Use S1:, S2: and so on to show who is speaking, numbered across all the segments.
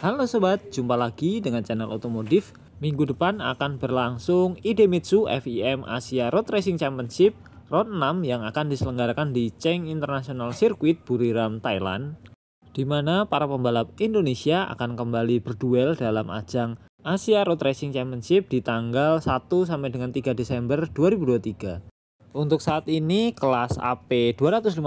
S1: Halo sobat, jumpa lagi dengan channel otomotif. Minggu depan akan berlangsung Idemitsu FIM Asia Road Racing Championship Road 6 yang akan diselenggarakan di Cheng International Circuit Buriram, Thailand. Di mana para pembalap Indonesia akan kembali berduel dalam ajang Asia Road Racing Championship di tanggal 1 sampai dengan 3 Desember 2023. Untuk saat ini kelas AP 250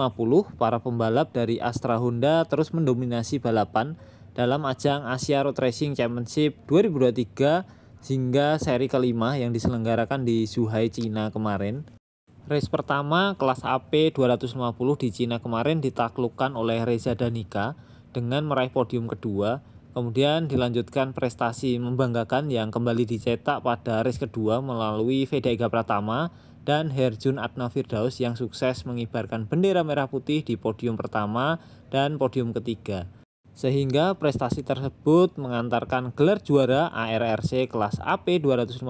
S1: para pembalap dari Astra Honda terus mendominasi balapan dalam ajang Asia Road Racing Championship 2023 hingga seri kelima yang diselenggarakan di Zhuhai, Cina kemarin. Race pertama kelas AP 250 di Cina kemarin ditaklukkan oleh Reza Danika dengan meraih podium kedua. Kemudian dilanjutkan prestasi membanggakan yang kembali dicetak pada race kedua melalui Vega Pratama dan Herjun Adna Firdaus yang sukses mengibarkan bendera merah putih di podium pertama dan podium ketiga sehingga prestasi tersebut mengantarkan gelar juara ARRC kelas AP 250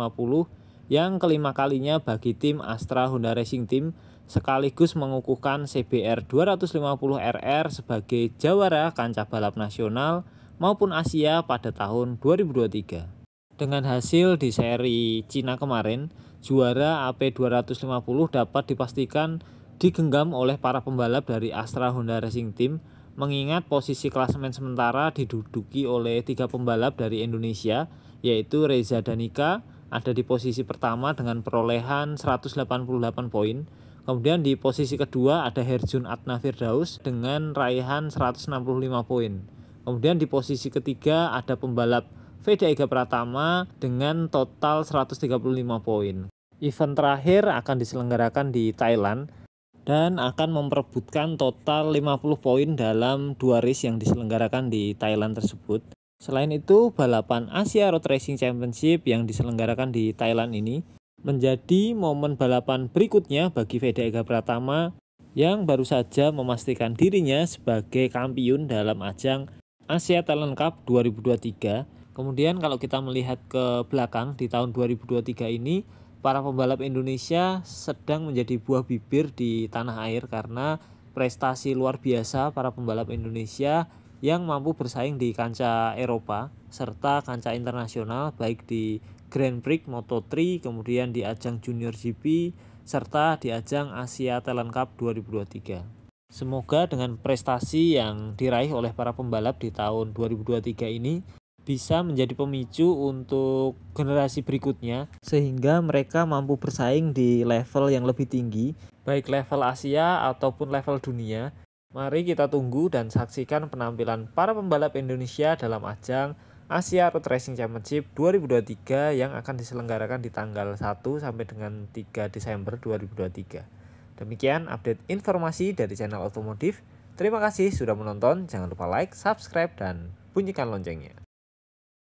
S1: yang kelima kalinya bagi tim Astra Honda Racing Team sekaligus mengukuhkan CBR 250RR sebagai jawara kancah balap nasional maupun Asia pada tahun 2023. Dengan hasil di seri Cina kemarin, juara AP 250 dapat dipastikan digenggam oleh para pembalap dari Astra Honda Racing Team mengingat posisi klasemen sementara diduduki oleh tiga pembalap dari Indonesia yaitu Reza Danika ada di posisi pertama dengan perolehan 188 poin kemudian di posisi kedua ada Herjun Atna Firdaus dengan raihan 165 poin kemudian di posisi ketiga ada pembalap Veda Ega Pratama dengan total 135 poin event terakhir akan diselenggarakan di Thailand dan akan memperebutkan total 50 poin dalam dua race yang diselenggarakan di Thailand tersebut. Selain itu, balapan Asia Road Racing Championship yang diselenggarakan di Thailand ini menjadi momen balapan berikutnya bagi Veda Pratama yang baru saja memastikan dirinya sebagai kampiun dalam ajang Asia Talent Cup 2023. Kemudian kalau kita melihat ke belakang di tahun 2023 ini, para pembalap Indonesia sedang menjadi buah bibir di tanah air karena prestasi luar biasa para pembalap Indonesia yang mampu bersaing di kancah Eropa serta kancah internasional baik di Grand Prix Moto3 kemudian di ajang Junior GP serta di ajang Asia Talent Cup 2023. Semoga dengan prestasi yang diraih oleh para pembalap di tahun 2023 ini bisa menjadi pemicu untuk generasi berikutnya sehingga mereka mampu bersaing di level yang lebih tinggi baik level Asia ataupun level dunia. Mari kita tunggu dan saksikan penampilan para pembalap Indonesia dalam ajang Asia Road Racing Championship 2023 yang akan diselenggarakan di tanggal 1 sampai dengan 3 Desember 2023. Demikian update informasi dari channel otomotif. Terima kasih sudah menonton. Jangan lupa like, subscribe, dan bunyikan loncengnya.